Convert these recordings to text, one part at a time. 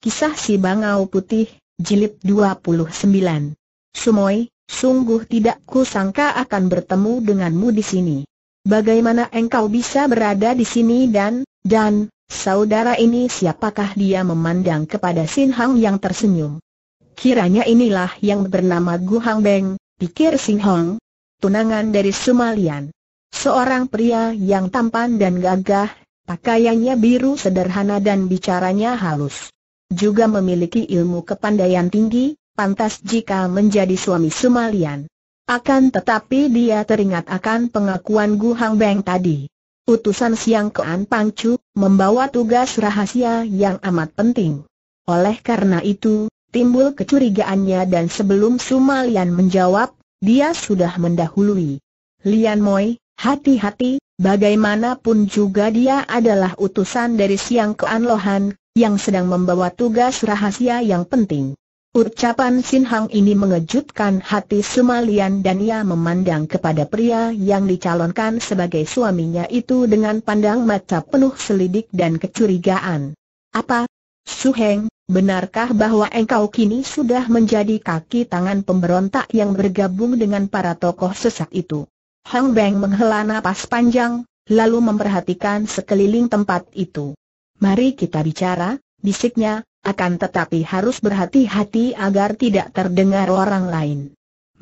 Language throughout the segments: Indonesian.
Kisah si Bangau Putih, Jilid 29. Sumoy, sungguh tidak kusangka akan bertemu denganmu di sini. Bagaimana engkau bisa berada di sini dan, dan, saudara ini siapakah dia memandang kepada Sin Hang yang tersenyum. Kiranya inilah yang bernama Gu Hang Beng, pikir Sin Hang, tunangan dari Sumalian. Seorang pria yang tampan dan gagah, pakaiannya biru sederhana dan bicaranya halus juga memiliki ilmu kepandaian tinggi, pantas jika menjadi suami Sumalian. Akan tetapi dia teringat akan pengakuan Gu Hang Beng tadi. Utusan Siang Kean Pangcu membawa tugas rahasia yang amat penting. Oleh karena itu, timbul kecurigaannya dan sebelum Sumalian menjawab, dia sudah mendahului. Lian Moi, hati-hati, bagaimanapun juga dia adalah utusan dari Siang Kean Lohan, yang sedang membawa tugas rahasia yang penting. Ucapan Sin Hang ini mengejutkan hati Sumalian dan ia memandang kepada pria yang dicalonkan sebagai suaminya itu dengan pandang mata penuh selidik dan kecurigaan. Apa? Su Heng, benarkah bahwa engkau kini sudah menjadi kaki tangan pemberontak yang bergabung dengan para tokoh sesat itu? Hang Beng menghela napas panjang, lalu memperhatikan sekeliling tempat itu. Mari kita bicara, bisiknya, akan tetapi harus berhati-hati agar tidak terdengar orang lain.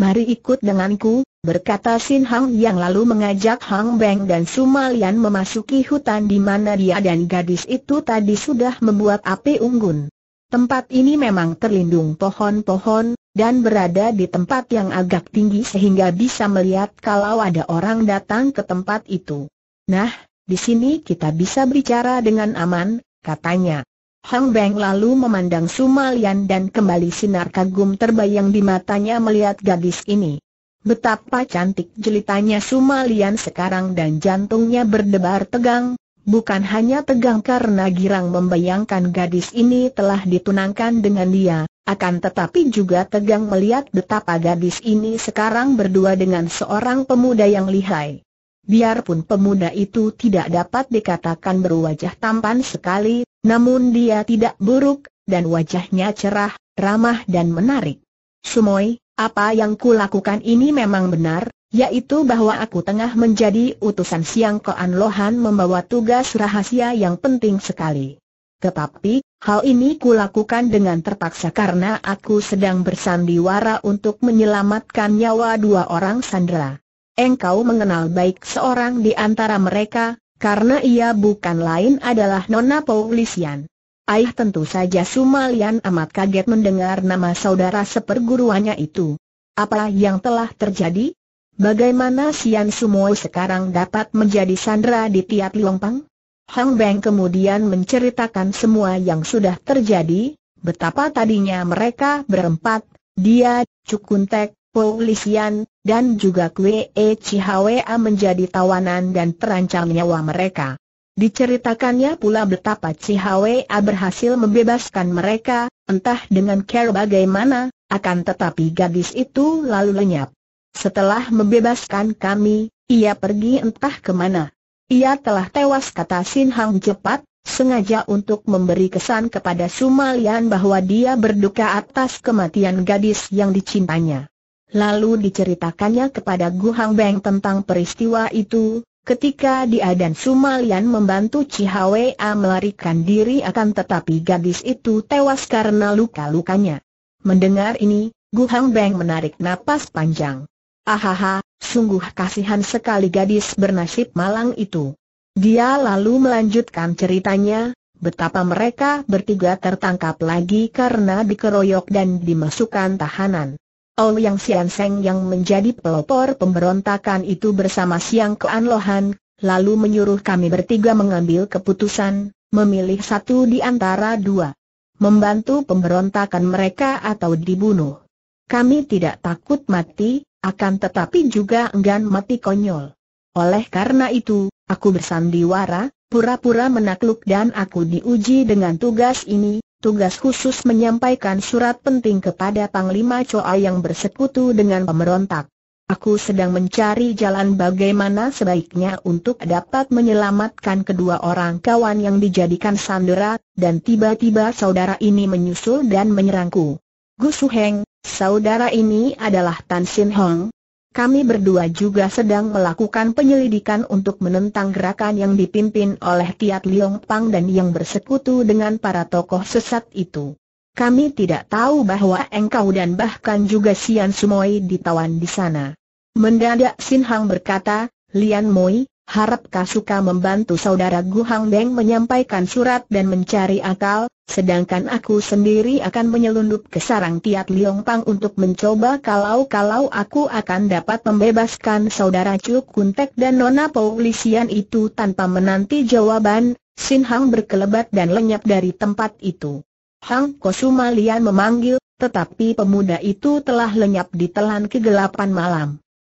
Mari ikut denganku, berkata Sin Hang yang lalu mengajak Hang Beng dan Sumalian memasuki hutan di mana dia dan gadis itu tadi sudah membuat api unggun. Tempat ini memang terlindung pohon-pohon, dan berada di tempat yang agak tinggi sehingga bisa melihat kalau ada orang datang ke tempat itu. Nah, di sini kita bisa bicara dengan aman, katanya. Hang Beng lalu memandang Sumalian dan kembali sinar kagum terbayang di matanya melihat gadis ini. Betapa cantik jelitanya Sumalian sekarang dan jantungnya berdebar tegang, bukan hanya tegang karena girang membayangkan gadis ini telah ditunangkan dengan dia, akan tetapi juga tegang melihat betapa gadis ini sekarang berdua dengan seorang pemuda yang lihai. Biarpun pemuda itu tidak dapat dikatakan berwajah tampan sekali, namun dia tidak buruk, dan wajahnya cerah, ramah dan menarik. Sumoy, apa yang kulakukan ini memang benar, yaitu bahwa aku tengah menjadi utusan Siang Koan Lohan membawa tugas rahasia yang penting sekali. Tetapi, hal ini kulakukan dengan terpaksa karena aku sedang bersandiwara untuk menyelamatkan nyawa dua orang sandera engkau mengenal baik seorang di antara mereka, karena ia bukan lain adalah Nona Paulisian. Ayah tentu saja Sumalian amat kaget mendengar nama saudara seperguruannya itu. Apa yang telah terjadi? Bagaimana Sian Sumoy sekarang dapat menjadi sandera di Tiat pang? Hang Beng kemudian menceritakan semua yang sudah terjadi, betapa tadinya mereka berempat, dia, Cukuntek, Polisian, dan juga Kwee Chihawea menjadi tawanan dan terancam nyawa mereka. Diceritakannya pula betapa Chihawea berhasil membebaskan mereka, entah dengan care bagaimana, akan tetapi gadis itu lalu lenyap. Setelah membebaskan kami, ia pergi entah kemana. Ia telah tewas kata Sin Hang cepat, sengaja untuk memberi kesan kepada Sumalian bahwa dia berduka atas kematian gadis yang dicintanya. Lalu diceritakannya kepada Gu Hang Beng tentang peristiwa itu, ketika dia dan Sumalian membantu Cihwe A melarikan diri akan tetapi gadis itu tewas karena luka-lukanya. Mendengar ini, Gu Hang Beng menarik napas panjang. Ahaha, sungguh kasihan sekali gadis bernasib malang itu. Dia lalu melanjutkan ceritanya, betapa mereka bertiga tertangkap lagi karena dikeroyok dan dimasukkan tahanan. Ouyang Sian Seng yang menjadi pelopor pemberontakan itu bersama Siang Kean Lohan, lalu menyuruh kami bertiga mengambil keputusan, memilih satu di antara dua. Membantu pemberontakan mereka atau dibunuh. Kami tidak takut mati, akan tetapi juga enggan mati konyol. Oleh karena itu, aku bersandiwara, pura-pura menakluk dan aku diuji dengan tugas ini, tugas khusus menyampaikan surat penting kepada Panglima Choa yang bersekutu dengan pemberontak. Aku sedang mencari jalan bagaimana sebaiknya untuk dapat menyelamatkan kedua orang kawan yang dijadikan sandera, dan tiba-tiba saudara ini menyusul dan menyerangku. Gusuheng, saudara ini adalah Tan Sin Hong, kami berdua juga sedang melakukan penyelidikan untuk menentang gerakan yang dipimpin oleh Tiat Liong Pang dan yang bersekutu dengan para tokoh sesat itu. Kami tidak tahu bahwa engkau dan bahkan juga Sian Sumoi ditawan di sana. Mendadak Sin Hang berkata, Lian Moi, harap Suka membantu saudara Guhang Hang Beng menyampaikan surat dan mencari akal, sedangkan aku sendiri akan menyelundup ke sarang Tiat Liong Pang untuk mencoba kalau-kalau aku akan dapat membebaskan saudara Chu Kuntek dan Nona Paulisian itu tanpa menanti jawaban, Sin Hang berkelebat dan lenyap dari tempat itu. Hang Kosuma Lian memanggil, tetapi pemuda itu telah lenyap di telan kegelapan malam.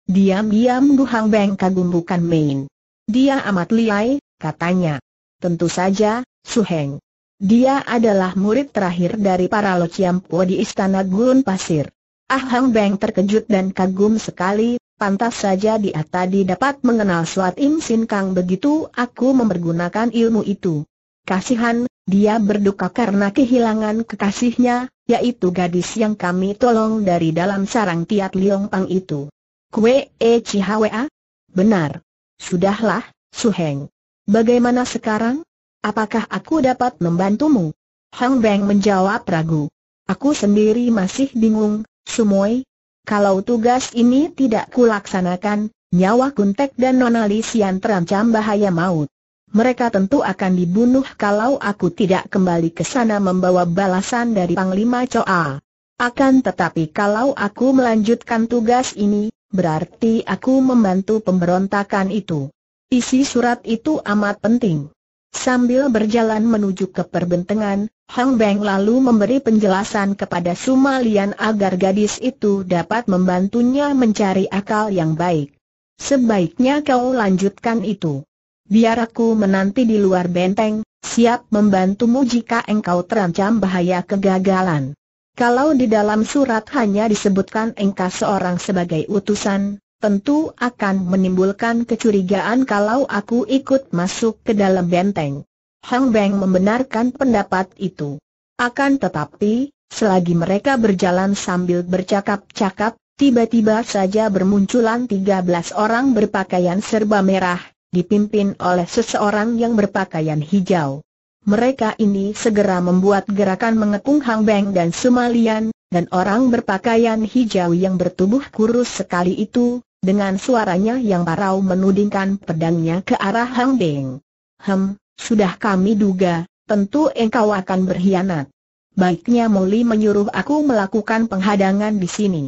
Diam-diam Guhang Beng kagum bukan main. Dia amat liai, katanya. Tentu saja, Heng. Dia adalah murid terakhir dari para Lociampo di Istana Gurun Pasir. Ah Hang Beng terkejut dan kagum sekali, pantas saja dia tadi dapat mengenal Suat Im Sin Kang begitu aku mempergunakan ilmu itu. Kasihan, dia berduka karena kehilangan kekasihnya, yaitu gadis yang kami tolong dari dalam sarang Tiat Liong Pang itu. Kue E Hwa? Benar. Sudahlah, Suheng. Bagaimana sekarang? Apakah aku dapat membantumu? Hang Beng menjawab ragu. Aku sendiri masih bingung, Sumoy. Kalau tugas ini tidak kulaksanakan, nyawa Kuntek dan Nona Lisian terancam bahaya maut. Mereka tentu akan dibunuh kalau aku tidak kembali ke sana membawa balasan dari Panglima Choa. Akan tetapi kalau aku melanjutkan tugas ini, berarti aku membantu pemberontakan itu. Isi surat itu amat penting. Sambil berjalan menuju ke perbentengan, Hang Beng lalu memberi penjelasan kepada Sumalian agar gadis itu dapat membantunya mencari akal yang baik. Sebaiknya kau lanjutkan itu. Biar aku menanti di luar benteng, siap membantumu jika engkau terancam bahaya kegagalan. Kalau di dalam surat hanya disebutkan engkau seorang sebagai utusan, tentu akan menimbulkan kecurigaan kalau aku ikut masuk ke dalam benteng. Hang Beng membenarkan pendapat itu. Akan tetapi, selagi mereka berjalan sambil bercakap-cakap, tiba-tiba saja bermunculan 13 orang berpakaian serba merah, dipimpin oleh seseorang yang berpakaian hijau. Mereka ini segera membuat gerakan mengepung Hang Beng dan Sumalian, dan orang berpakaian hijau yang bertubuh kurus sekali itu, dengan suaranya yang parau menudingkan pedangnya ke arah Hang Beng. Hem, sudah kami duga, tentu engkau akan berkhianat. Baiknya Moli menyuruh aku melakukan penghadangan di sini.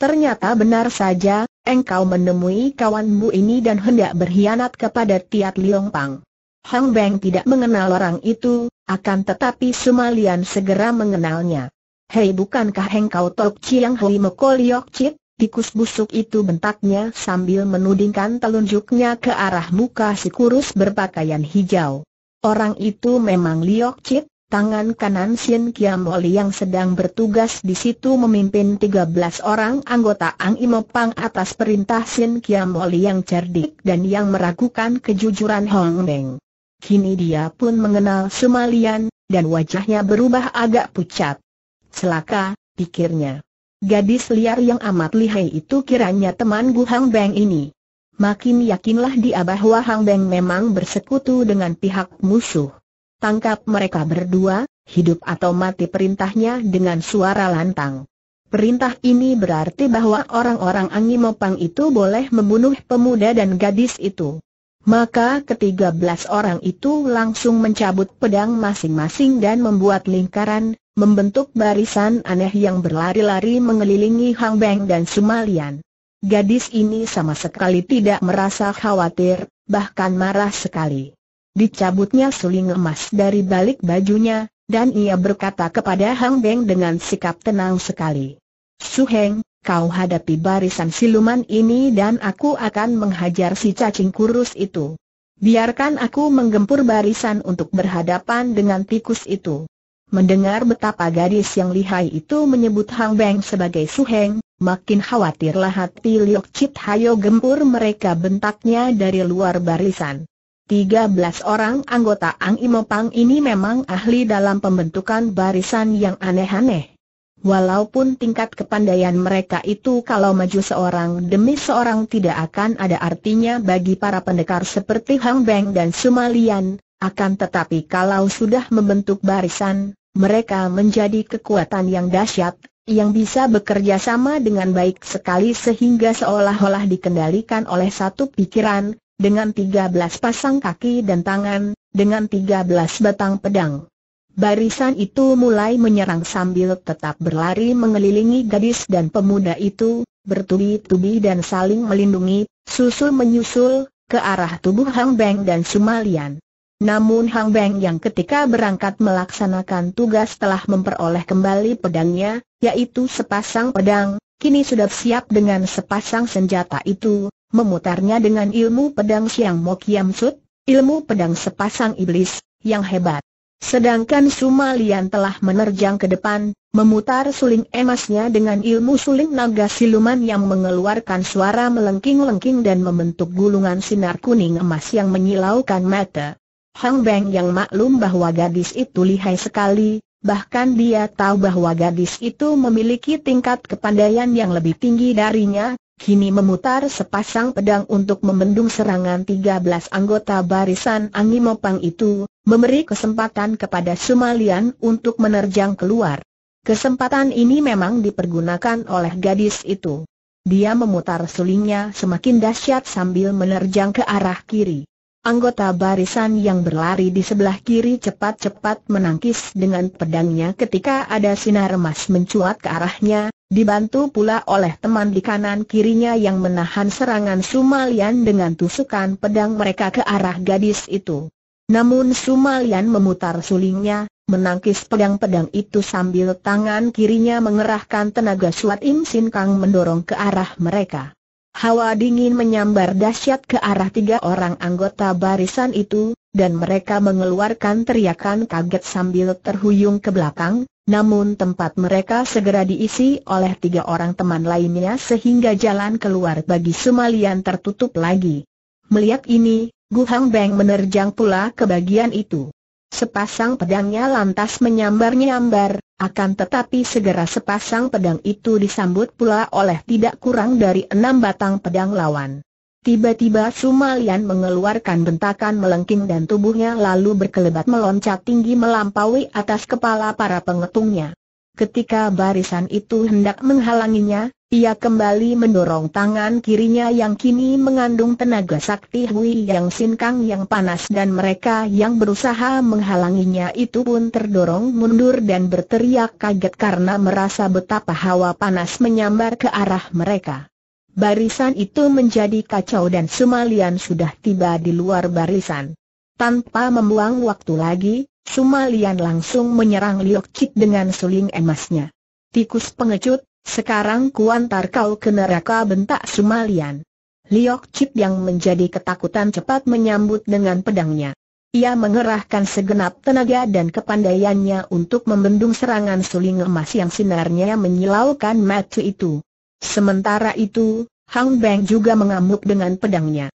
Ternyata benar saja, engkau menemui kawanmu ini dan hendak berkhianat kepada Tiat Liong Pang. Hang Beng tidak mengenal orang itu, akan tetapi Sumalian segera mengenalnya. Hei bukankah engkau Tok Chiang Hui Mekoliok Chit? Tikus busuk itu bentaknya sambil menudingkan telunjuknya ke arah muka si kurus berpakaian hijau. Orang itu memang Liok Chit, tangan kanan Sien Kiam Oli yang sedang bertugas di situ memimpin 13 orang anggota Ang Imopang atas perintah Sien Kiam Oli yang cerdik dan yang meragukan kejujuran Hong Beng. Kini dia pun mengenal Sumalian, dan wajahnya berubah agak pucat. Celaka, pikirnya. Gadis liar yang amat lihai itu kiranya teman Gu Hang Beng ini. Makin yakinlah dia bahwa Hang Beng memang bersekutu dengan pihak musuh. Tangkap mereka berdua, hidup atau mati perintahnya dengan suara lantang. Perintah ini berarti bahwa orang-orang mopang itu boleh membunuh pemuda dan gadis itu. Maka ketiga belas orang itu langsung mencabut pedang masing-masing dan membuat lingkaran, membentuk barisan aneh yang berlari-lari mengelilingi Hang Beng dan Sumalian. Gadis ini sama sekali tidak merasa khawatir, bahkan marah sekali. Dicabutnya suling emas dari balik bajunya, dan ia berkata kepada Hang Beng dengan sikap tenang sekali. Su Suheng, kau hadapi barisan siluman ini dan aku akan menghajar si cacing kurus itu. Biarkan aku menggempur barisan untuk berhadapan dengan tikus itu. Mendengar betapa gadis yang lihai itu menyebut Hang Beng sebagai Su Heng, makin khawatirlah hati Liok Chit Hayo gempur mereka bentaknya dari luar barisan. 13 orang anggota Ang Imopang ini memang ahli dalam pembentukan barisan yang aneh-aneh. Walaupun tingkat kepandaian mereka itu kalau maju seorang demi seorang tidak akan ada artinya bagi para pendekar seperti Hang Beng dan Sumalian, akan tetapi kalau sudah membentuk barisan, mereka menjadi kekuatan yang dahsyat, yang bisa bekerja sama dengan baik sekali sehingga seolah-olah dikendalikan oleh satu pikiran, dengan 13 pasang kaki dan tangan, dengan 13 batang pedang. Barisan itu mulai menyerang sambil tetap berlari mengelilingi gadis dan pemuda itu, bertubi-tubi dan saling melindungi, susul menyusul, ke arah tubuh Hang Beng dan Sumalian. Namun Hang Beng yang ketika berangkat melaksanakan tugas telah memperoleh kembali pedangnya, yaitu sepasang pedang, kini sudah siap dengan sepasang senjata itu, memutarnya dengan ilmu pedang Siang Mo Kiam ilmu pedang sepasang iblis, yang hebat. Sedangkan Sumalian telah menerjang ke depan, memutar suling emasnya dengan ilmu suling naga siluman yang mengeluarkan suara melengking-lengking dan membentuk gulungan sinar kuning emas yang menyilaukan mata. Hang Beng yang maklum bahwa gadis itu lihai sekali, bahkan dia tahu bahwa gadis itu memiliki tingkat kepandaian yang lebih tinggi darinya, kini memutar sepasang pedang untuk membendung serangan 13 anggota barisan Angimopang itu, memberi kesempatan kepada Sumalian untuk menerjang keluar. Kesempatan ini memang dipergunakan oleh gadis itu. Dia memutar sulingnya semakin dahsyat sambil menerjang ke arah kiri. Anggota barisan yang berlari di sebelah kiri cepat-cepat menangkis dengan pedangnya ketika ada sinar emas mencuat ke arahnya, dibantu pula oleh teman di kanan kirinya yang menahan serangan Sumalian dengan tusukan pedang mereka ke arah gadis itu. Namun Sumalian memutar sulingnya, menangkis pedang-pedang itu sambil tangan kirinya mengerahkan tenaga suat Im Sin Kang mendorong ke arah mereka. Hawa dingin menyambar dahsyat ke arah tiga orang anggota barisan itu, dan mereka mengeluarkan teriakan kaget sambil terhuyung ke belakang, namun tempat mereka segera diisi oleh tiga orang teman lainnya sehingga jalan keluar bagi Sumalian tertutup lagi. Melihat ini, Gu Hang Beng menerjang pula ke bagian itu. Sepasang pedangnya lantas menyambar-nyambar, akan tetapi segera sepasang pedang itu disambut pula oleh tidak kurang dari enam batang pedang lawan. Tiba-tiba Sumalian mengeluarkan bentakan melengking dan tubuhnya lalu berkelebat meloncat tinggi melampaui atas kepala para pengetungnya. Ketika barisan itu hendak menghalanginya, ia kembali mendorong tangan kirinya yang kini mengandung tenaga sakti Hui yang Kang yang panas dan mereka yang berusaha menghalanginya itu pun terdorong mundur dan berteriak kaget karena merasa betapa hawa panas menyambar ke arah mereka. Barisan itu menjadi kacau dan Sumalian sudah tiba di luar barisan. Tanpa membuang waktu lagi, Sumalian langsung menyerang Liok Chit dengan suling emasnya. Tikus pengecut, sekarang kuantar kau ke neraka bentak Sumalian. Liok Chip yang menjadi ketakutan cepat menyambut dengan pedangnya. Ia mengerahkan segenap tenaga dan kepandaiannya untuk membendung serangan suling emas yang sinarnya menyilaukan mata itu. Sementara itu, Hang Beng juga mengamuk dengan pedangnya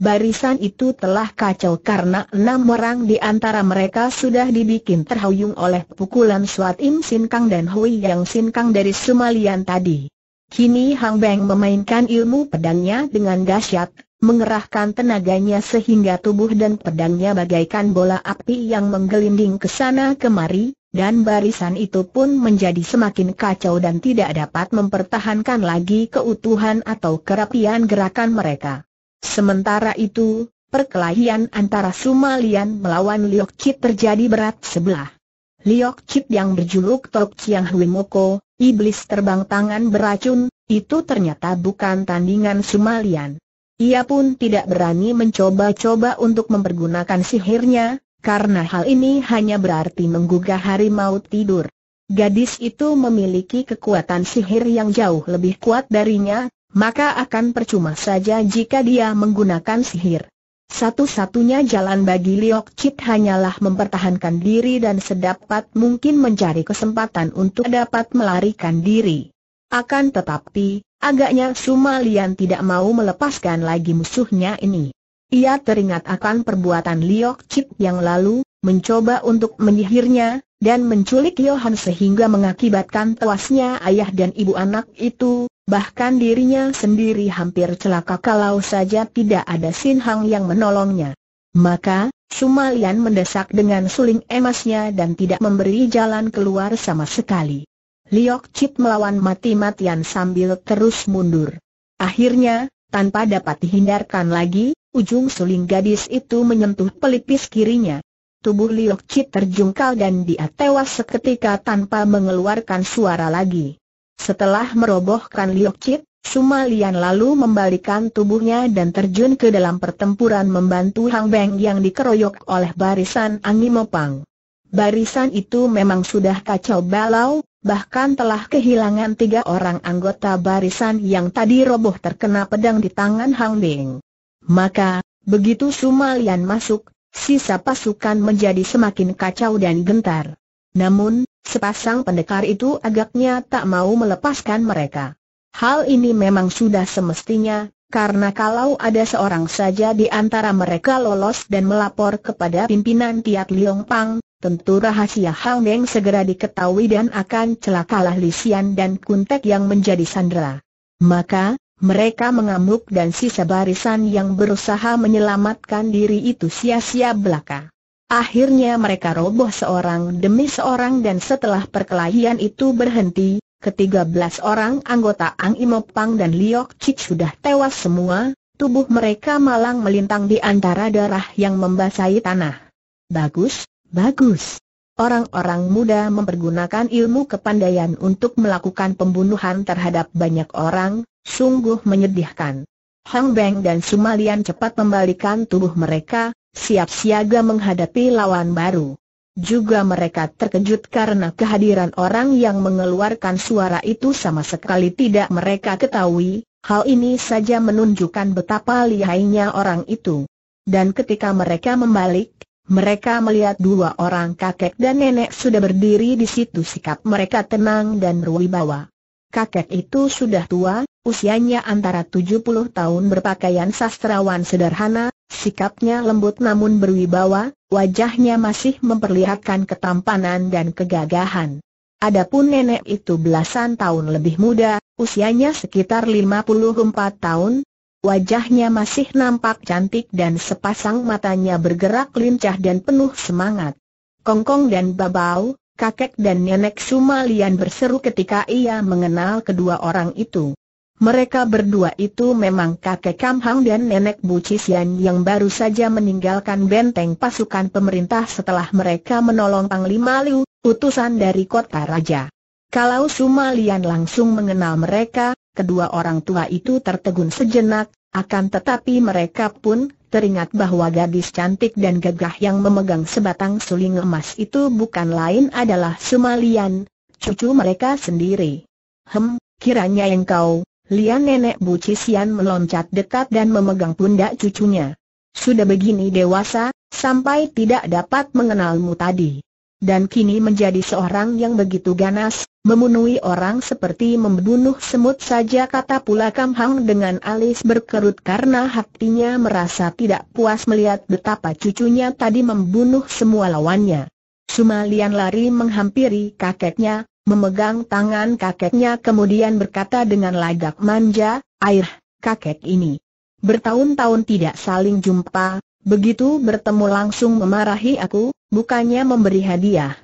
barisan itu telah kacau karena enam orang di antara mereka sudah dibikin terhuyung oleh pukulan Suat Im Sin Kang dan Hui Yang Sin Kang dari Sumalian tadi. Kini Hang Beng memainkan ilmu pedangnya dengan dahsyat, mengerahkan tenaganya sehingga tubuh dan pedangnya bagaikan bola api yang menggelinding ke sana kemari, dan barisan itu pun menjadi semakin kacau dan tidak dapat mempertahankan lagi keutuhan atau kerapian gerakan mereka. Sementara itu, perkelahian antara Sumalian melawan Liok Chit terjadi berat sebelah. Liok Chit yang berjuluk Tok Chiang Hui Moko, iblis terbang tangan beracun, itu ternyata bukan tandingan Sumalian. Ia pun tidak berani mencoba-coba untuk mempergunakan sihirnya, karena hal ini hanya berarti menggugah harimau tidur. Gadis itu memiliki kekuatan sihir yang jauh lebih kuat darinya, maka akan percuma saja jika dia menggunakan sihir. Satu-satunya jalan bagi Liok Chit hanyalah mempertahankan diri dan sedapat mungkin mencari kesempatan untuk dapat melarikan diri. Akan tetapi, agaknya Sumalian tidak mau melepaskan lagi musuhnya ini. Ia teringat akan perbuatan Liok Chit yang lalu, mencoba untuk menyihirnya, dan menculik Johan sehingga mengakibatkan tewasnya ayah dan ibu anak itu, bahkan dirinya sendiri hampir celaka kalau saja tidak ada Sin Hang yang menolongnya. Maka, Sumalian mendesak dengan suling emasnya dan tidak memberi jalan keluar sama sekali. Liok Chit melawan mati-matian sambil terus mundur. Akhirnya, tanpa dapat dihindarkan lagi, ujung suling gadis itu menyentuh pelipis kirinya. Tubuh Liok Chit terjungkal dan dia tewas seketika tanpa mengeluarkan suara lagi. Setelah merobohkan Suma Sumalian lalu membalikan tubuhnya dan terjun ke dalam pertempuran membantu Hang Beng yang dikeroyok oleh barisan Angin Mopang. Barisan itu memang sudah kacau balau, bahkan telah kehilangan tiga orang anggota barisan yang tadi roboh terkena pedang di tangan Hang Beng. Maka, begitu Sumalian masuk, sisa pasukan menjadi semakin kacau dan gentar. Namun, Sepasang pendekar itu agaknya tak mau melepaskan mereka. Hal ini memang sudah semestinya, karena kalau ada seorang saja di antara mereka lolos dan melapor kepada pimpinan Tiat Liong Pang, tentu rahasia Hang Neng segera diketahui dan akan celakalah Lisian dan Kuntek yang menjadi sandera. Maka, mereka mengamuk dan sisa barisan yang berusaha menyelamatkan diri itu sia-sia belaka. Akhirnya mereka roboh seorang demi seorang dan setelah perkelahian itu berhenti, ketiga belas orang anggota Ang Imopang dan Liok Chik sudah tewas semua, tubuh mereka malang melintang di antara darah yang membasahi tanah. Bagus, bagus. Orang-orang muda mempergunakan ilmu kepandaian untuk melakukan pembunuhan terhadap banyak orang, sungguh menyedihkan. Hang Beng dan Sumalian cepat membalikan tubuh mereka, siap siaga menghadapi lawan baru. Juga mereka terkejut karena kehadiran orang yang mengeluarkan suara itu sama sekali tidak mereka ketahui, hal ini saja menunjukkan betapa lihainya orang itu. Dan ketika mereka membalik, mereka melihat dua orang kakek dan nenek sudah berdiri di situ sikap mereka tenang dan berwibawa. Kakek itu sudah tua, usianya antara 70 tahun berpakaian sastrawan sederhana, sikapnya lembut namun berwibawa, wajahnya masih memperlihatkan ketampanan dan kegagahan. Adapun nenek itu belasan tahun lebih muda, usianya sekitar 54 tahun, wajahnya masih nampak cantik dan sepasang matanya bergerak lincah dan penuh semangat. Kongkong dan Babau, kakek dan nenek Sumalian berseru ketika ia mengenal kedua orang itu. Mereka berdua itu memang kakek Kam Hang dan nenek Bu Cisian yang baru saja meninggalkan benteng pasukan pemerintah setelah mereka menolong Panglima Liu, utusan dari kota raja. Kalau Sumalian langsung mengenal mereka, kedua orang tua itu tertegun sejenak, akan tetapi mereka pun teringat bahwa gadis cantik dan gagah yang memegang sebatang suling emas itu bukan lain adalah Sumalian, cucu mereka sendiri. Hem, kiranya engkau, Lian nenek Bu Bucisian meloncat dekat dan memegang pundak cucunya. Sudah begini dewasa, sampai tidak dapat mengenalmu tadi. Dan kini menjadi seorang yang begitu ganas, memenuhi orang seperti membunuh semut saja kata pula Kam Hang dengan alis berkerut karena hatinya merasa tidak puas melihat betapa cucunya tadi membunuh semua lawannya. Sumalian lari menghampiri kakeknya, memegang tangan kakeknya kemudian berkata dengan lagak manja, air, kakek ini. Bertahun-tahun tidak saling jumpa, begitu bertemu langsung memarahi aku, bukannya memberi hadiah.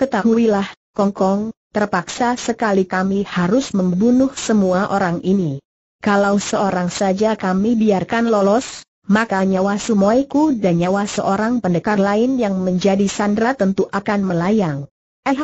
Ketahuilah, Kongkong, terpaksa sekali kami harus membunuh semua orang ini. Kalau seorang saja kami biarkan lolos, maka nyawa Sumoiku dan nyawa seorang pendekar lain yang menjadi sandra tentu akan melayang. Eh,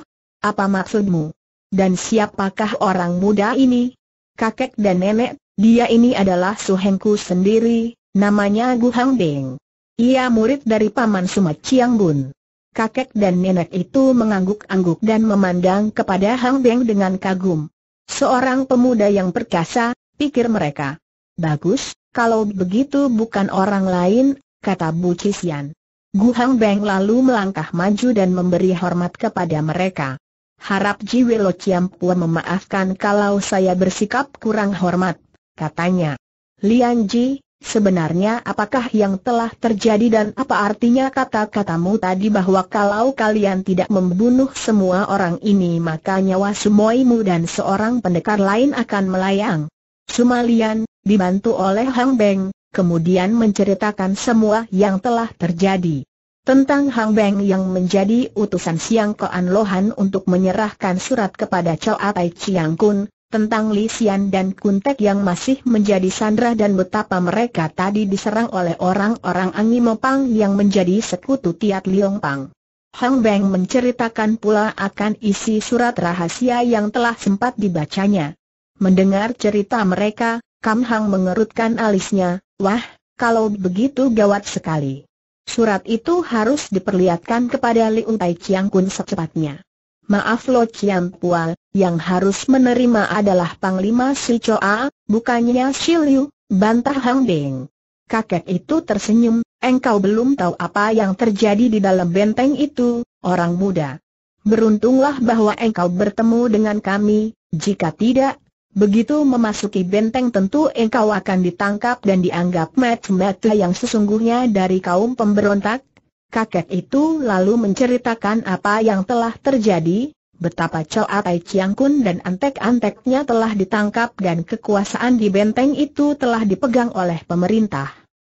apa maksudmu? Dan siapakah orang muda ini? Kakek dan nenek, dia ini adalah suhengku sendiri, namanya Gu Hang Beng. Ia murid dari Paman Sumat Chiang Bun. Kakek dan nenek itu mengangguk-angguk dan memandang kepada Hang Beng dengan kagum. Seorang pemuda yang perkasa, pikir mereka. Bagus, kalau begitu bukan orang lain, kata Bu Cisian. Gu Hang Beng lalu melangkah maju dan memberi hormat kepada mereka. Harap Lo Ciampua memaafkan kalau saya bersikap kurang hormat, katanya. Lian Ji, sebenarnya apakah yang telah terjadi dan apa artinya kata-katamu tadi bahwa kalau kalian tidak membunuh semua orang ini maka nyawa semuaimu dan seorang pendekar lain akan melayang. Sumalian, dibantu oleh Hang Beng, kemudian menceritakan semua yang telah terjadi. Tentang Hang Beng yang menjadi utusan Siang Koan Lohan untuk menyerahkan surat kepada Chow Atai Chiang Kun, tentang Li Xian dan Tek yang masih menjadi sandra dan betapa mereka tadi diserang oleh orang-orang Pang yang menjadi sekutu Tiat Liong Pang. Hang Beng menceritakan pula akan isi surat rahasia yang telah sempat dibacanya. Mendengar cerita mereka, Kam Hang mengerutkan alisnya, wah, kalau begitu gawat sekali. Surat itu harus diperlihatkan kepada Liu Tai Chiang Kun secepatnya. Maaf Lo Chiang Pual, yang harus menerima adalah Panglima Si Choa, bukannya Si Liu, bantah Hang Beng. Kakek itu tersenyum, engkau belum tahu apa yang terjadi di dalam benteng itu, orang muda. Beruntunglah bahwa engkau bertemu dengan kami, jika tidak, Begitu memasuki benteng tentu engkau akan ditangkap dan dianggap mata-mata yang sesungguhnya dari kaum pemberontak. Kakek itu lalu menceritakan apa yang telah terjadi, betapa Choa Tai Chiang Kun dan antek-anteknya telah ditangkap dan kekuasaan di benteng itu telah dipegang oleh pemerintah.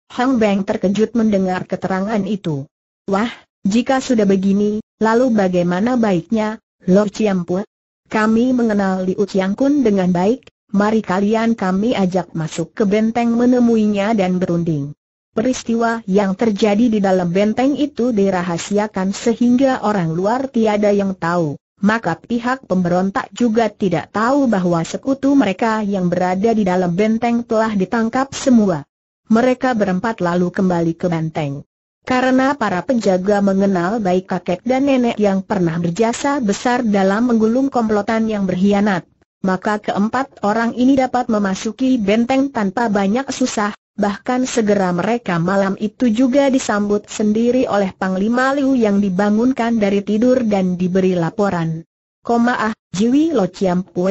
Hang Beng terkejut mendengar keterangan itu. Wah, jika sudah begini, lalu bagaimana baiknya, Lord Pua? Kami mengenal Liu Chiang dengan baik, mari kalian kami ajak masuk ke benteng menemuinya dan berunding. Peristiwa yang terjadi di dalam benteng itu dirahasiakan sehingga orang luar tiada yang tahu, maka pihak pemberontak juga tidak tahu bahwa sekutu mereka yang berada di dalam benteng telah ditangkap semua. Mereka berempat lalu kembali ke benteng. Karena para penjaga mengenal baik kakek dan nenek yang pernah berjasa besar dalam menggulung komplotan yang berkhianat, maka keempat orang ini dapat memasuki benteng tanpa banyak susah, bahkan segera mereka malam itu juga disambut sendiri oleh Panglima Liu yang dibangunkan dari tidur dan diberi laporan. Koma ah, Jiwi Lo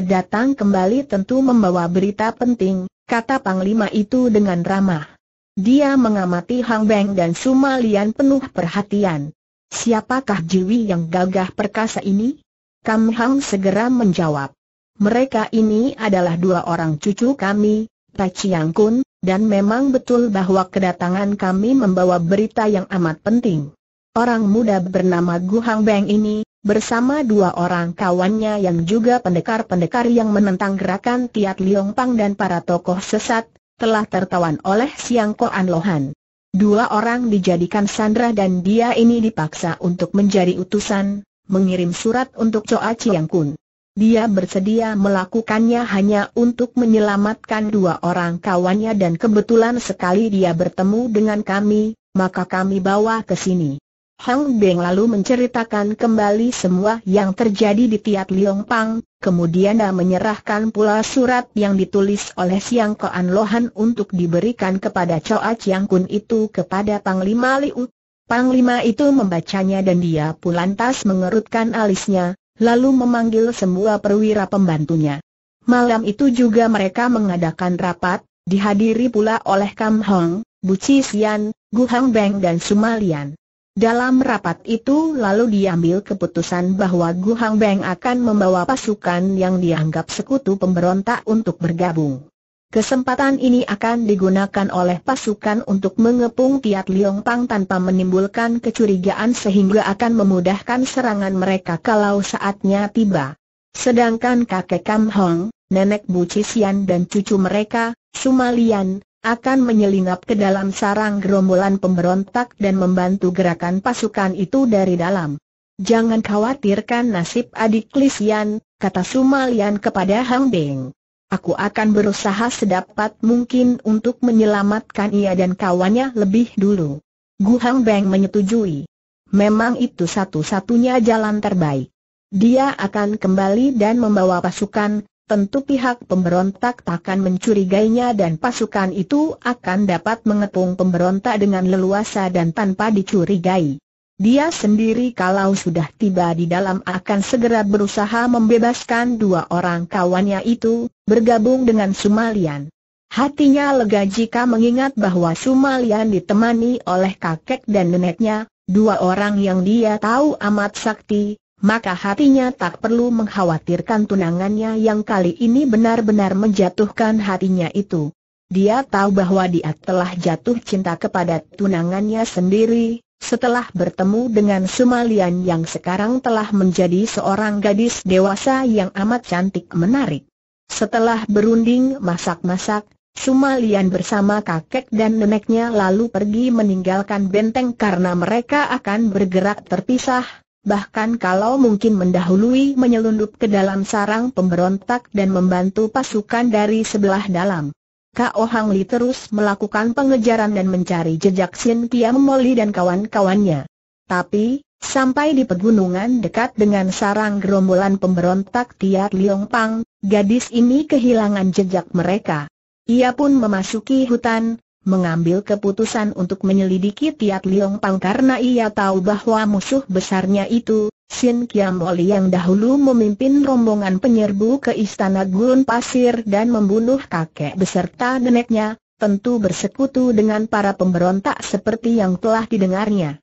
datang kembali tentu membawa berita penting, kata Panglima itu dengan ramah. Dia mengamati Hang Beng dan Suma Lian penuh perhatian. Siapakah Jiwi yang gagah perkasa ini? Kam Hang segera menjawab. Mereka ini adalah dua orang cucu kami, Chiang Kun, dan memang betul bahwa kedatangan kami membawa berita yang amat penting. Orang muda bernama Gu Hang Beng ini, bersama dua orang kawannya yang juga pendekar-pendekar yang menentang gerakan Tiat Liong Pang dan para tokoh sesat, telah tertawan oleh Siang Koan Lohan. Dua orang dijadikan sandra dan dia ini dipaksa untuk menjadi utusan, mengirim surat untuk Choa Chiang Kun. Dia bersedia melakukannya hanya untuk menyelamatkan dua orang kawannya dan kebetulan sekali dia bertemu dengan kami, maka kami bawa ke sini. Hang Beng lalu menceritakan kembali semua yang terjadi di Tiat Liong Pang, kemudian dia menyerahkan pula surat yang ditulis oleh Siang Koan Lohan untuk diberikan kepada Choa Chiang Kun itu kepada Panglima Liu. Panglima itu membacanya dan dia pun lantas mengerutkan alisnya, lalu memanggil semua perwira pembantunya. Malam itu juga mereka mengadakan rapat, dihadiri pula oleh Kam Hong, Bu Chi Sian, Gu Hang Beng dan Sumalian. Dalam rapat itu lalu diambil keputusan bahwa Gu Hang Beng akan membawa pasukan yang dianggap sekutu pemberontak untuk bergabung. Kesempatan ini akan digunakan oleh pasukan untuk mengepung Tiat Liong Pang tanpa menimbulkan kecurigaan sehingga akan memudahkan serangan mereka kalau saatnya tiba. Sedangkan kakek Kam Hong, nenek Bu Cisian dan cucu mereka, Sumalian, akan menyelinap ke dalam sarang gerombolan pemberontak dan membantu gerakan pasukan itu dari dalam. Jangan khawatirkan nasib adik Lisian, kata Sumalian kepada Hang Beng. Aku akan berusaha sedapat mungkin untuk menyelamatkan ia dan kawannya lebih dulu. Gu Hang Beng menyetujui. Memang itu satu-satunya jalan terbaik. Dia akan kembali dan membawa pasukan, tentu pihak pemberontak takkan mencurigainya dan pasukan itu akan dapat mengepung pemberontak dengan leluasa dan tanpa dicurigai. Dia sendiri kalau sudah tiba di dalam akan segera berusaha membebaskan dua orang kawannya itu, bergabung dengan Sumalian. Hatinya lega jika mengingat bahwa Sumalian ditemani oleh kakek dan neneknya, dua orang yang dia tahu amat sakti, maka hatinya tak perlu mengkhawatirkan tunangannya yang kali ini benar-benar menjatuhkan hatinya itu. Dia tahu bahwa dia telah jatuh cinta kepada tunangannya sendiri, setelah bertemu dengan Sumalian yang sekarang telah menjadi seorang gadis dewasa yang amat cantik menarik. Setelah berunding masak-masak, Sumalian bersama kakek dan neneknya lalu pergi meninggalkan benteng karena mereka akan bergerak terpisah, bahkan kalau mungkin mendahului menyelundup ke dalam sarang pemberontak dan membantu pasukan dari sebelah dalam. Kao Hang Li terus melakukan pengejaran dan mencari jejak Sin Piam Moli dan kawan-kawannya. Tapi, Sampai di pegunungan dekat dengan sarang gerombolan pemberontak Tiat Liong Pang, gadis ini kehilangan jejak mereka. Ia pun memasuki hutan, mengambil keputusan untuk menyelidiki Tiat Liong Pang karena ia tahu bahwa musuh besarnya itu, Xin Kiam yang dahulu memimpin rombongan penyerbu ke Istana Gurun Pasir dan membunuh kakek beserta neneknya, tentu bersekutu dengan para pemberontak seperti yang telah didengarnya.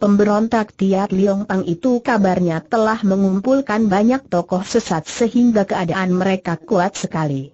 Pemberontak Tiat Liong Pang itu kabarnya telah mengumpulkan banyak tokoh sesat sehingga keadaan mereka kuat sekali.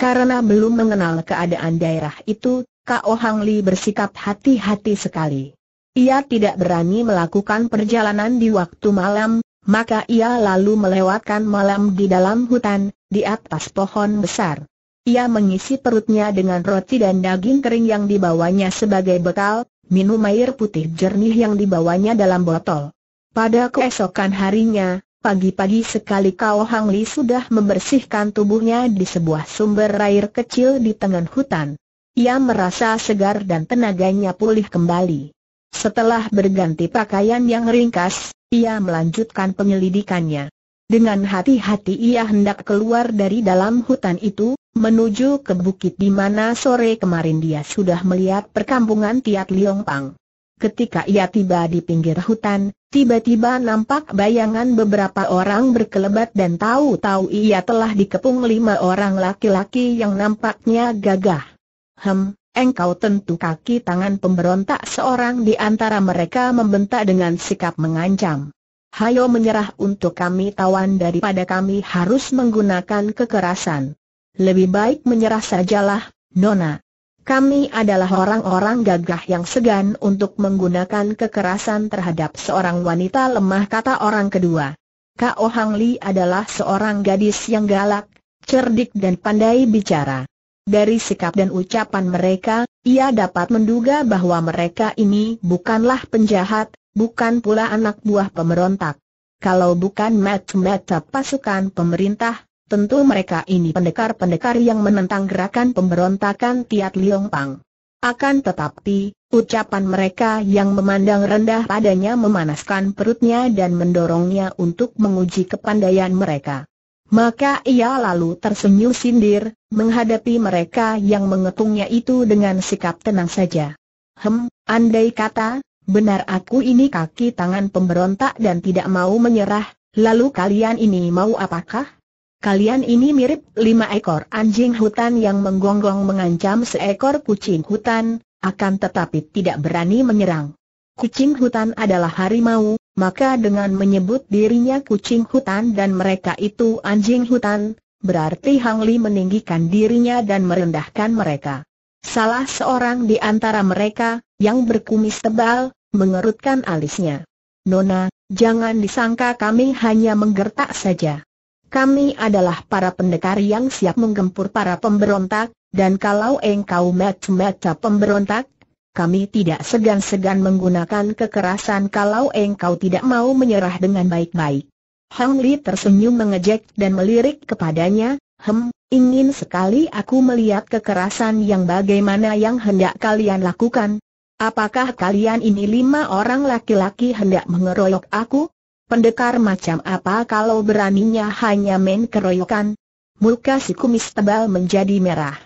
Karena belum mengenal keadaan daerah itu, Kao Hang Li bersikap hati-hati sekali. Ia tidak berani melakukan perjalanan di waktu malam, maka ia lalu melewatkan malam di dalam hutan, di atas pohon besar. Ia mengisi perutnya dengan roti dan daging kering yang dibawanya sebagai bekal, minum air putih jernih yang dibawanya dalam botol. Pada keesokan harinya, Pagi-pagi sekali Kao Hang Li sudah membersihkan tubuhnya di sebuah sumber air kecil di tengah hutan. Ia merasa segar dan tenaganya pulih kembali. Setelah berganti pakaian yang ringkas, ia melanjutkan penyelidikannya. Dengan hati-hati ia hendak keluar dari dalam hutan itu, menuju ke bukit di mana sore kemarin dia sudah melihat perkampungan Tiat liong pang. Ketika ia tiba di pinggir hutan, tiba-tiba nampak bayangan beberapa orang berkelebat dan tahu-tahu ia telah dikepung lima orang laki-laki yang nampaknya gagah. Hem, engkau tentu kaki tangan pemberontak seorang di antara mereka membentak dengan sikap mengancam. Hayo menyerah untuk kami tawan daripada kami harus menggunakan kekerasan. Lebih baik menyerah sajalah, Nona. Kami adalah orang-orang gagah yang segan untuk menggunakan kekerasan terhadap seorang wanita lemah kata orang kedua. Kao Hang Li adalah seorang gadis yang galak, cerdik dan pandai bicara. Dari sikap dan ucapan mereka, ia dapat menduga bahwa mereka ini bukanlah penjahat, bukan pula anak buah pemberontak. Kalau bukan mata-mata pasukan pemerintah, tentu mereka ini pendekar-pendekar yang menentang gerakan pemberontakan Tiat Liong Pang. Akan tetapi, ucapan mereka yang memandang rendah padanya memanaskan perutnya dan mendorongnya untuk menguji kepandaian mereka. Maka ia lalu tersenyum sindir, menghadapi mereka yang mengetungnya itu dengan sikap tenang saja. Hem, andai kata, benar aku ini kaki tangan pemberontak dan tidak mau menyerah, lalu kalian ini mau apakah? Kalian ini mirip lima ekor anjing hutan yang menggonggong mengancam seekor kucing hutan, akan tetapi tidak berani menyerang. Kucing hutan adalah harimau, maka dengan menyebut dirinya kucing hutan dan mereka itu anjing hutan, berarti Hang Li meninggikan dirinya dan merendahkan mereka. Salah seorang di antara mereka, yang berkumis tebal, mengerutkan alisnya. Nona, jangan disangka kami hanya menggertak saja. Kami adalah para pendekar yang siap menggempur para pemberontak, dan kalau engkau match match pemberontak, kami tidak segan-segan menggunakan kekerasan kalau engkau tidak mau menyerah dengan baik-baik. Hang Li tersenyum mengejek dan melirik kepadanya, hem, ingin sekali aku melihat kekerasan yang bagaimana yang hendak kalian lakukan. Apakah kalian ini lima orang laki-laki hendak mengeroyok aku? Pendekar macam apa kalau beraninya hanya main keroyokan? Muka si kumis tebal menjadi merah.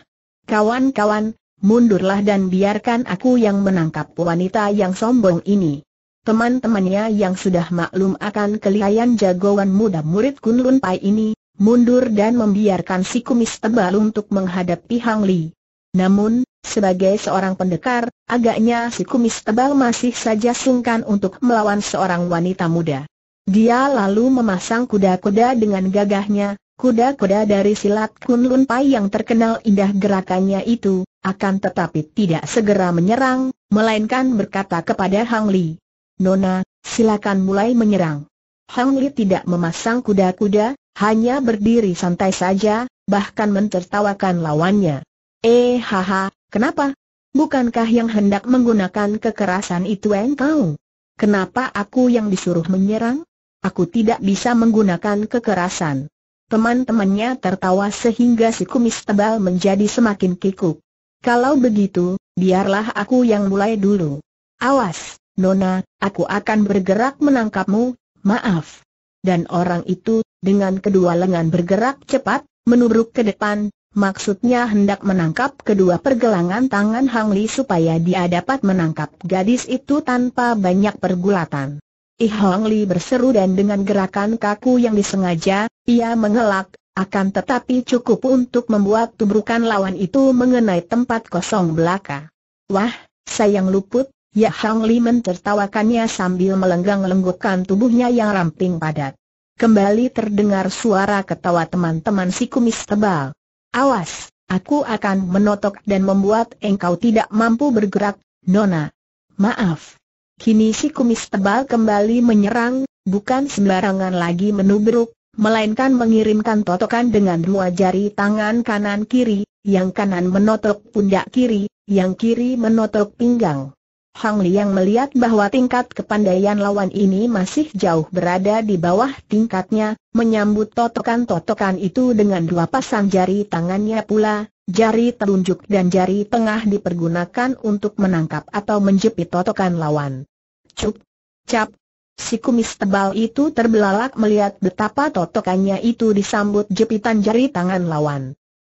Kawan-kawan, mundurlah dan biarkan aku yang menangkap wanita yang sombong ini. Teman-temannya yang sudah maklum akan kelihayan jagoan muda murid Kunlun Pai ini, mundur dan membiarkan si kumis tebal untuk menghadapi Hang Li. Namun, sebagai seorang pendekar, agaknya si kumis tebal masih saja sungkan untuk melawan seorang wanita muda. Dia lalu memasang kuda-kuda dengan gagahnya, kuda-kuda dari silat Kunlun Pai yang terkenal indah gerakannya itu, akan tetapi tidak segera menyerang, melainkan berkata kepada Hang Li, Nona, silakan mulai menyerang. Hang Li tidak memasang kuda-kuda, hanya berdiri santai saja, bahkan mentertawakan lawannya. Eh haha, kenapa? Bukankah yang hendak menggunakan kekerasan itu engkau? Kenapa aku yang disuruh menyerang? Aku tidak bisa menggunakan kekerasan. Teman-temannya tertawa sehingga si kumis tebal menjadi semakin kikuk. Kalau begitu, biarlah aku yang mulai dulu. Awas, Nona, aku akan bergerak menangkapmu, maaf. Dan orang itu, dengan kedua lengan bergerak cepat, menurut ke depan, maksudnya hendak menangkap kedua pergelangan tangan Hang Li supaya dia dapat menangkap gadis itu tanpa banyak pergulatan. Ih Hang Li berseru dan dengan gerakan kaku yang disengaja, ia mengelak, akan tetapi cukup untuk membuat tubrukan lawan itu mengenai tempat kosong belaka. Wah, sayang luput, Ya Hang Li mentertawakannya sambil melenggang-lenggukkan tubuhnya yang ramping padat. Kembali terdengar suara ketawa teman-teman si kumis tebal. Awas, aku akan menotok dan membuat engkau tidak mampu bergerak, Nona. Maaf. Kini si kumis tebal kembali menyerang, bukan sembarangan lagi menubruk, melainkan mengirimkan totokan dengan dua jari tangan kanan kiri, yang kanan menotok pundak kiri, yang kiri menotok pinggang. Hang Liang melihat bahwa tingkat kepandaian lawan ini masih jauh berada di bawah tingkatnya, menyambut totokan-totokan itu dengan dua pasang jari tangannya pula, jari telunjuk dan jari tengah dipergunakan untuk menangkap atau menjepit totokan lawan. Cup, cap, Si kumis tebal itu terbelalak melihat betapa totokannya itu disambut jepitan jari tangan lawan.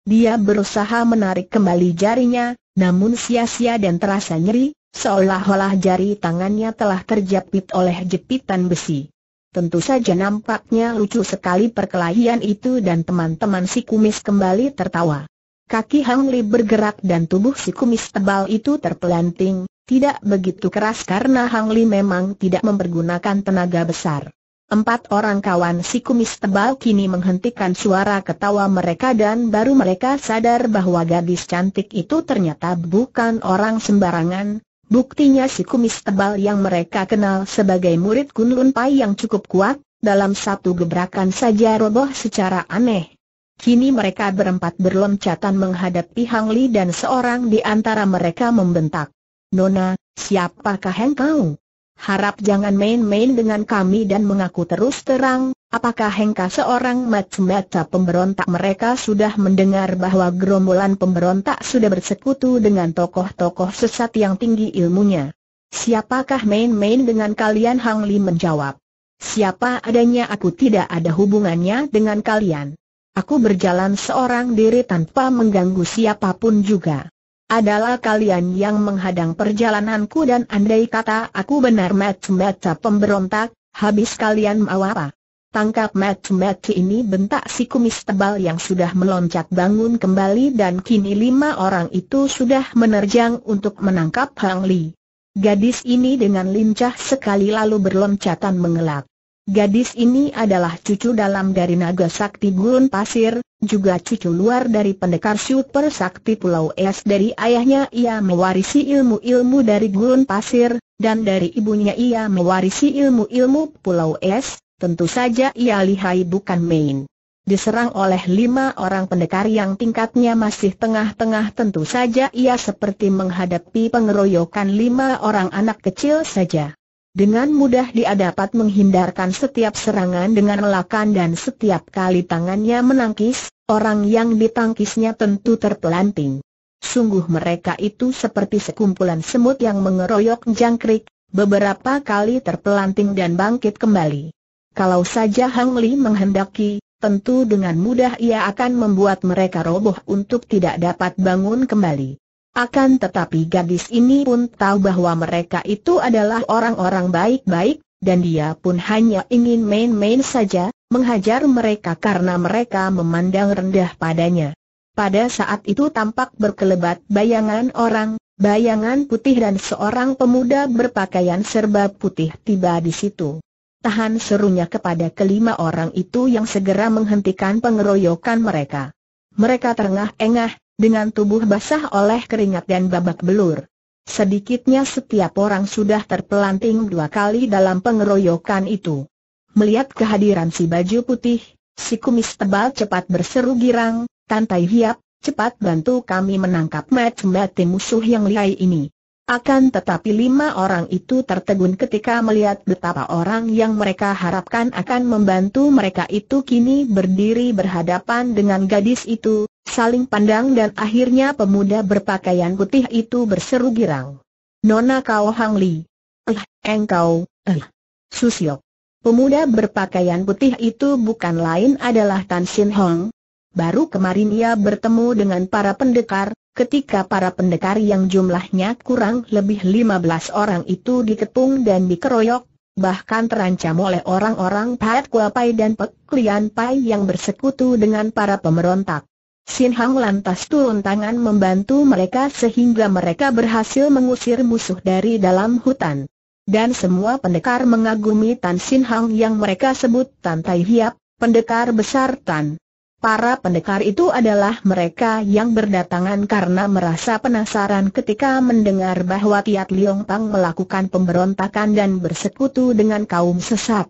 Dia berusaha menarik kembali jarinya, namun sia-sia dan terasa nyeri, seolah-olah jari tangannya telah terjepit oleh jepitan besi. Tentu saja nampaknya lucu sekali perkelahian itu dan teman-teman si kumis kembali tertawa. Kaki Hang Li bergerak dan tubuh si kumis tebal itu terpelanting, tidak begitu keras karena Hang Li memang tidak mempergunakan tenaga besar. Empat orang kawan si kumis tebal kini menghentikan suara ketawa mereka dan baru mereka sadar bahwa gadis cantik itu ternyata bukan orang sembarangan, Buktinya si kumis tebal yang mereka kenal sebagai murid Kunlun Pai yang cukup kuat, dalam satu gebrakan saja roboh secara aneh. Kini mereka berempat berloncatan menghadapi Hang Li dan seorang di antara mereka membentak. Nona, siapakah engkau? Harap jangan main-main dengan kami dan mengaku terus terang, apakah Hengka seorang macam-macam pemberontak mereka sudah mendengar bahwa gerombolan pemberontak sudah bersekutu dengan tokoh-tokoh sesat yang tinggi ilmunya. Siapakah main-main dengan kalian Hang Li menjawab. Siapa adanya aku tidak ada hubungannya dengan kalian. Aku berjalan seorang diri tanpa mengganggu siapapun juga adalah kalian yang menghadang perjalananku dan andai kata aku benar mata-mata pemberontak, habis kalian mau apa? Tangkap mata-mata ini bentak si kumis tebal yang sudah meloncat bangun kembali dan kini lima orang itu sudah menerjang untuk menangkap Hang Li. Gadis ini dengan lincah sekali lalu berloncatan mengelak. Gadis ini adalah cucu dalam dari naga sakti gurun pasir, juga cucu luar dari pendekar super sakti Pulau Es dari ayahnya ia mewarisi ilmu-ilmu dari gurun pasir, dan dari ibunya ia mewarisi ilmu-ilmu Pulau Es, tentu saja ia lihai bukan main. Diserang oleh lima orang pendekar yang tingkatnya masih tengah-tengah tentu saja ia seperti menghadapi pengeroyokan lima orang anak kecil saja. Dengan mudah dia dapat menghindarkan setiap serangan dengan lelakan dan setiap kali tangannya menangkis, orang yang ditangkisnya tentu terpelanting. Sungguh mereka itu seperti sekumpulan semut yang mengeroyok jangkrik, beberapa kali terpelanting dan bangkit kembali. Kalau saja Hang Li menghendaki, tentu dengan mudah ia akan membuat mereka roboh untuk tidak dapat bangun kembali. Akan tetapi gadis ini pun tahu bahwa mereka itu adalah orang-orang baik-baik, dan dia pun hanya ingin main-main saja, menghajar mereka karena mereka memandang rendah padanya. Pada saat itu tampak berkelebat bayangan orang, bayangan putih dan seorang pemuda berpakaian serba putih tiba di situ. Tahan serunya kepada kelima orang itu yang segera menghentikan pengeroyokan mereka. Mereka terengah-engah, dengan tubuh basah oleh keringat dan babak belur. Sedikitnya setiap orang sudah terpelanting dua kali dalam pengeroyokan itu. Melihat kehadiran si baju putih, si kumis tebal cepat berseru girang, Tantai Hiap, cepat bantu kami menangkap mati-mati musuh yang lihai ini. Akan tetapi lima orang itu tertegun ketika melihat betapa orang yang mereka harapkan akan membantu mereka itu kini berdiri berhadapan dengan gadis itu, saling pandang dan akhirnya pemuda berpakaian putih itu berseru girang. Nona Kau Hang Li. Eh, engkau, eh. Susiok. Pemuda berpakaian putih itu bukan lain adalah Tan Sin Hong. Baru kemarin ia bertemu dengan para pendekar, ketika para pendekar yang jumlahnya kurang lebih 15 orang itu dikepung dan dikeroyok, bahkan terancam oleh orang-orang Pat Kuapai dan Pek Lian Pai yang bersekutu dengan para pemberontak. Sin Hang lantas turun tangan membantu mereka sehingga mereka berhasil mengusir musuh dari dalam hutan. Dan semua pendekar mengagumi Tan Sin Hang yang mereka sebut Tan Tai Hiap, pendekar besar Tan. Para pendekar itu adalah mereka yang berdatangan karena merasa penasaran ketika mendengar bahwa Tiat Liong Pang melakukan pemberontakan dan bersekutu dengan kaum sesat.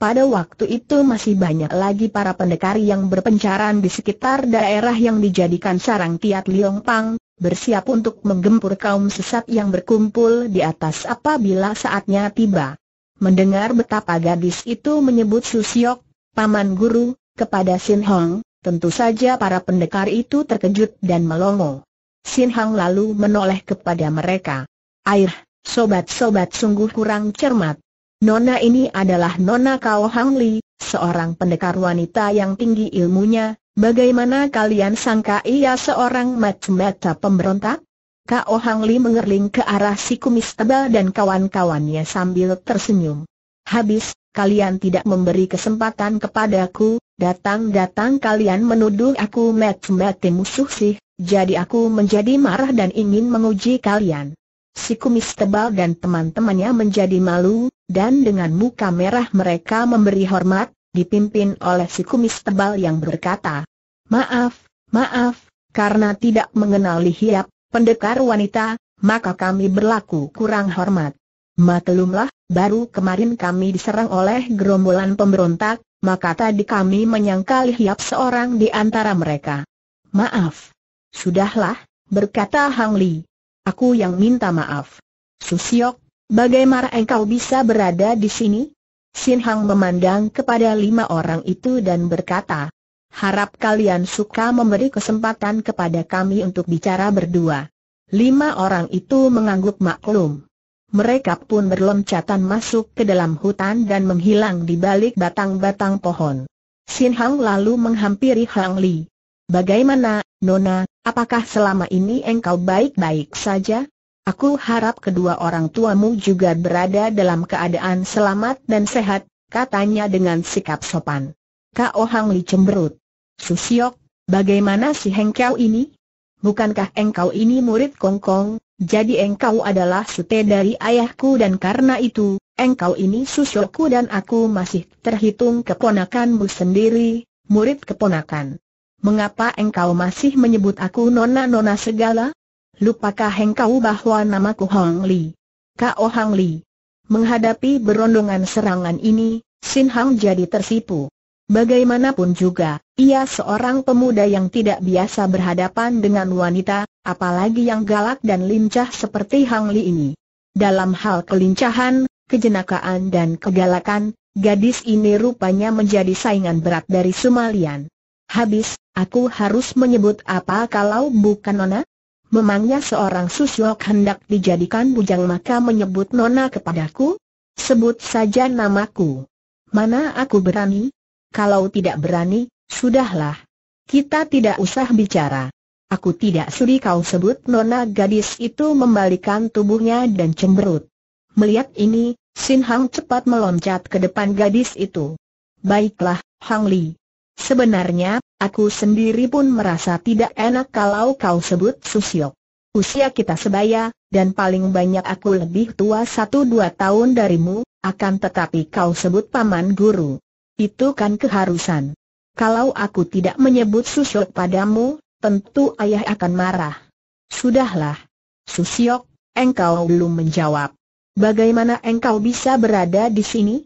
Pada waktu itu masih banyak lagi para pendekar yang berpencaran di sekitar daerah yang dijadikan sarang Tiat Liong Pang, bersiap untuk menggempur kaum sesat yang berkumpul di atas apabila saatnya tiba. Mendengar betapa gadis itu menyebut Susiok, Paman Guru, kepada Sin Hong, tentu saja para pendekar itu terkejut dan melongo. Sin Hong lalu menoleh kepada mereka. Air, sobat-sobat sungguh kurang cermat. Nona ini adalah Nona Kao Hang Li, seorang pendekar wanita yang tinggi ilmunya, bagaimana kalian sangka ia seorang mata-mata pemberontak? Kao Hang Li mengerling ke arah si kumis tebal dan kawan-kawannya sambil tersenyum. Habis, kalian tidak memberi kesempatan kepadaku, datang-datang kalian menuduh aku mat mata musuh sih, jadi aku menjadi marah dan ingin menguji kalian. Si kumis tebal dan teman-temannya menjadi malu, dan dengan muka merah mereka memberi hormat, dipimpin oleh si kumis tebal yang berkata, Maaf, maaf, karena tidak mengenal lihiap, pendekar wanita, maka kami berlaku kurang hormat. Maklumlah, baru kemarin kami diserang oleh gerombolan pemberontak, maka tadi kami menyangkal lihiap seorang di antara mereka. Maaf. Sudahlah, berkata Hang Li aku yang minta maaf. Susiok, bagaimana engkau bisa berada di sini? Sin Hang memandang kepada lima orang itu dan berkata, Harap kalian suka memberi kesempatan kepada kami untuk bicara berdua. Lima orang itu mengangguk maklum. Mereka pun berloncatan masuk ke dalam hutan dan menghilang di balik batang-batang pohon. Sin Hang lalu menghampiri Hang Li. Bagaimana, Nona, apakah selama ini engkau baik-baik saja? Aku harap kedua orang tuamu juga berada dalam keadaan selamat dan sehat, katanya dengan sikap sopan. Kao Hang Li cemberut. Susiok, bagaimana si Kiao ini? Bukankah engkau ini murid Kongkong, jadi engkau adalah sute dari ayahku dan karena itu, engkau ini susyokku dan aku masih terhitung keponakanmu sendiri, murid keponakan mengapa engkau masih menyebut aku nona-nona segala? Lupakah engkau bahwa namaku Hong Li? Kau Hong Li. Menghadapi berondongan serangan ini, Sin Hang jadi tersipu. Bagaimanapun juga, ia seorang pemuda yang tidak biasa berhadapan dengan wanita, apalagi yang galak dan lincah seperti Hang Li ini. Dalam hal kelincahan, kejenakaan dan kegalakan, gadis ini rupanya menjadi saingan berat dari Sumalian. Habis, aku harus menyebut apa kalau bukan Nona? Memangnya seorang susyok hendak dijadikan bujang maka menyebut Nona kepadaku? Sebut saja namaku. Mana aku berani? Kalau tidak berani, sudahlah. Kita tidak usah bicara. Aku tidak sudi kau sebut Nona gadis itu membalikan tubuhnya dan cemberut. Melihat ini, Sin Hang cepat meloncat ke depan gadis itu. Baiklah, Hang Li. Sebenarnya, aku sendiri pun merasa tidak enak kalau kau sebut Susio. Usia kita sebaya, dan paling banyak aku lebih tua satu dua tahun darimu, akan tetapi kau sebut paman guru. Itu kan keharusan. Kalau aku tidak menyebut Susio padamu, tentu ayah akan marah. Sudahlah. Susio, engkau belum menjawab. Bagaimana engkau bisa berada di sini?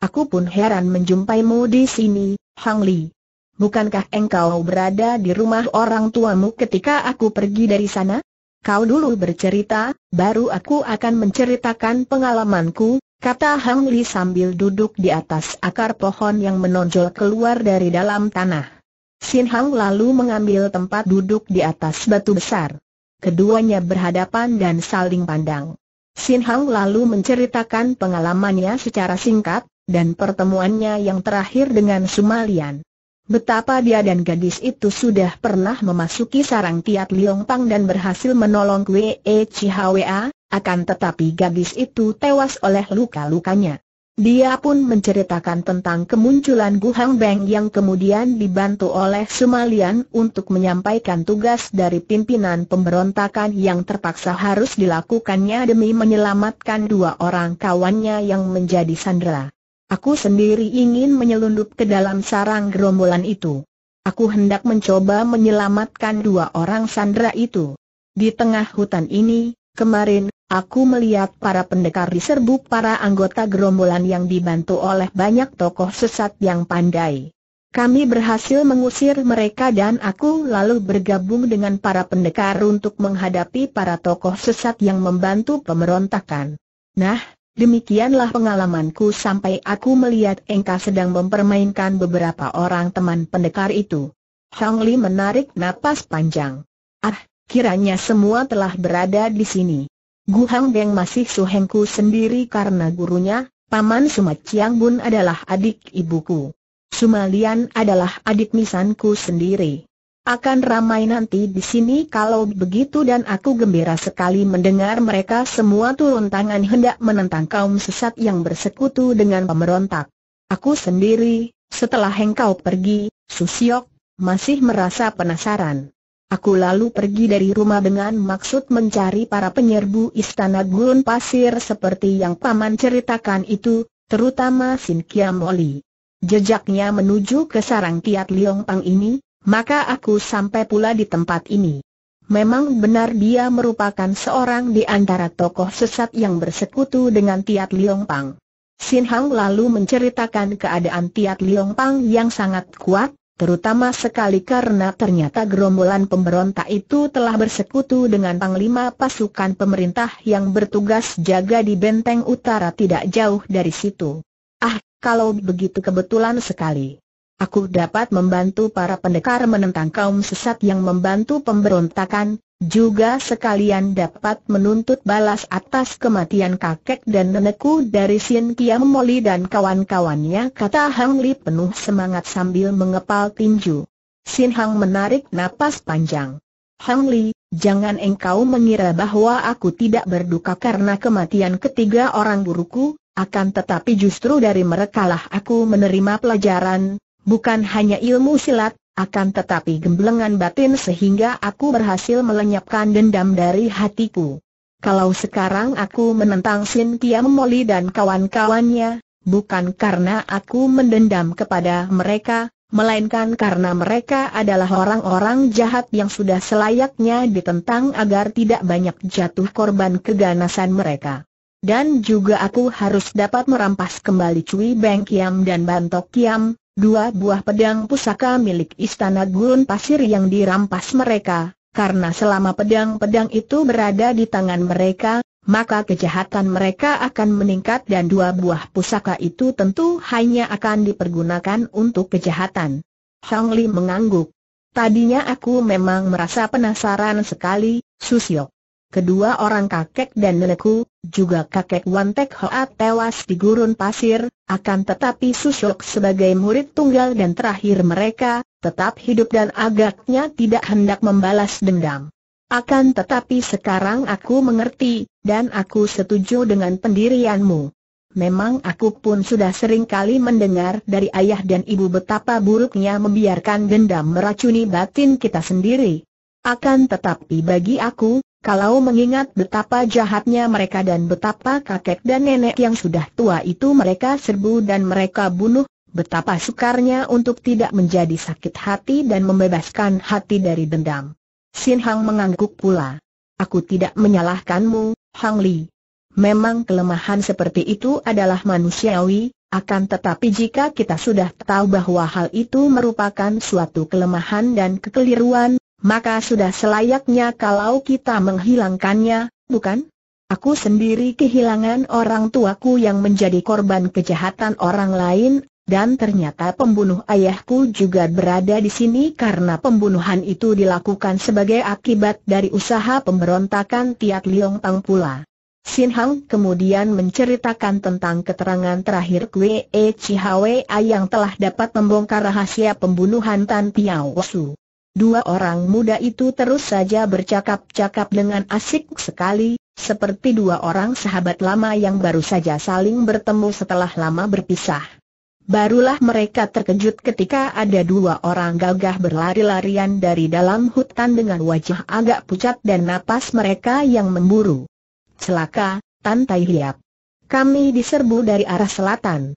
Aku pun heran menjumpaimu di sini, Hang Li bukankah engkau berada di rumah orang tuamu ketika aku pergi dari sana? Kau dulu bercerita, baru aku akan menceritakan pengalamanku, kata Hang Li sambil duduk di atas akar pohon yang menonjol keluar dari dalam tanah. Sin Hang lalu mengambil tempat duduk di atas batu besar. Keduanya berhadapan dan saling pandang. Sin Hang lalu menceritakan pengalamannya secara singkat, dan pertemuannya yang terakhir dengan Sumalian. Betapa dia dan gadis itu sudah pernah memasuki sarang Tiat Liong Pang dan berhasil menolong Wei e Chihwa, akan tetapi gadis itu tewas oleh luka-lukanya. Dia pun menceritakan tentang kemunculan Gu Hang Beng yang kemudian dibantu oleh Sumalian untuk menyampaikan tugas dari pimpinan pemberontakan yang terpaksa harus dilakukannya demi menyelamatkan dua orang kawannya yang menjadi sandera. Aku sendiri ingin menyelundup ke dalam sarang gerombolan itu. Aku hendak mencoba menyelamatkan dua orang sandera itu. Di tengah hutan ini, kemarin, aku melihat para pendekar diserbu para anggota gerombolan yang dibantu oleh banyak tokoh sesat yang pandai. Kami berhasil mengusir mereka dan aku lalu bergabung dengan para pendekar untuk menghadapi para tokoh sesat yang membantu pemberontakan. Nah, Demikianlah pengalamanku sampai aku melihat Engka sedang mempermainkan beberapa orang teman pendekar itu. Hang Li menarik napas panjang. Ah, kiranya semua telah berada di sini. Gu Hang Beng masih suhengku sendiri karena gurunya, Paman Sumat Chiang Bun adalah adik ibuku. Sumalian adalah adik misanku sendiri. Akan ramai nanti di sini kalau begitu dan aku gembira sekali mendengar mereka semua turun tangan hendak menentang kaum sesat yang bersekutu dengan pemberontak. Aku sendiri, setelah engkau pergi, Susiok, masih merasa penasaran. Aku lalu pergi dari rumah dengan maksud mencari para penyerbu istana gurun pasir seperti yang paman ceritakan itu, terutama Sin Kiam Oli. Jejaknya menuju ke sarang Tiat Liong Pang ini, maka aku sampai pula di tempat ini. Memang benar dia merupakan seorang di antara tokoh sesat yang bersekutu dengan Tiat Liong Pang. Sin Hang lalu menceritakan keadaan Tiat Liong Pang yang sangat kuat, terutama sekali karena ternyata gerombolan pemberontak itu telah bersekutu dengan Panglima pasukan pemerintah yang bertugas jaga di benteng utara tidak jauh dari situ. Ah, kalau begitu kebetulan sekali. Aku dapat membantu para pendekar menentang kaum sesat yang membantu pemberontakan, juga sekalian dapat menuntut balas atas kematian kakek dan nenekku dari Sien Kiam Moli dan kawan-kawannya kata Hang Li penuh semangat sambil mengepal tinju. Sin Hang menarik napas panjang. Hang Li, jangan engkau mengira bahwa aku tidak berduka karena kematian ketiga orang guruku, akan tetapi justru dari merekalah aku menerima pelajaran, Bukan hanya ilmu silat, akan tetapi gemblengan batin sehingga aku berhasil melenyapkan dendam dari hatiku. Kalau sekarang aku menentang Sin Kiam Moli dan kawan-kawannya, bukan karena aku mendendam kepada mereka, melainkan karena mereka adalah orang-orang jahat yang sudah selayaknya ditentang agar tidak banyak jatuh korban keganasan mereka. Dan juga aku harus dapat merampas kembali Cui Beng Kiam dan Bantok Kiam, dua buah pedang pusaka milik Istana Gurun Pasir yang dirampas mereka, karena selama pedang-pedang itu berada di tangan mereka, maka kejahatan mereka akan meningkat dan dua buah pusaka itu tentu hanya akan dipergunakan untuk kejahatan. Hang Li mengangguk. Tadinya aku memang merasa penasaran sekali, Susio. Kedua orang kakek dan nenekku, juga kakek Wan Tek Hoa tewas di gurun pasir, akan tetapi Susok sebagai murid tunggal dan terakhir mereka, tetap hidup dan agaknya tidak hendak membalas dendam. Akan tetapi sekarang aku mengerti, dan aku setuju dengan pendirianmu. Memang aku pun sudah sering kali mendengar dari ayah dan ibu betapa buruknya membiarkan dendam meracuni batin kita sendiri. Akan tetapi bagi aku, kalau mengingat betapa jahatnya mereka dan betapa kakek dan nenek yang sudah tua itu mereka serbu dan mereka bunuh, betapa sukarnya untuk tidak menjadi sakit hati dan membebaskan hati dari dendam. Sin Hang mengangguk pula. Aku tidak menyalahkanmu, Hang Li. Memang kelemahan seperti itu adalah manusiawi, akan tetapi jika kita sudah tahu bahwa hal itu merupakan suatu kelemahan dan kekeliruan, maka sudah selayaknya kalau kita menghilangkannya, bukan? Aku sendiri kehilangan orang tuaku yang menjadi korban kejahatan orang lain, dan ternyata pembunuh ayahku juga berada di sini karena pembunuhan itu dilakukan sebagai akibat dari usaha pemberontakan Tiat Liong Tang pula. Sin Hang kemudian menceritakan tentang keterangan terakhir Kwe E Chihawe yang telah dapat membongkar rahasia pembunuhan Tan Piao Su. Dua orang muda itu terus saja bercakap-cakap dengan asik sekali, seperti dua orang sahabat lama yang baru saja saling bertemu setelah lama berpisah. Barulah mereka terkejut ketika ada dua orang gagah berlari-larian dari dalam hutan dengan wajah agak pucat dan napas mereka yang memburu. Celaka, tantai Hiap. Kami diserbu dari arah selatan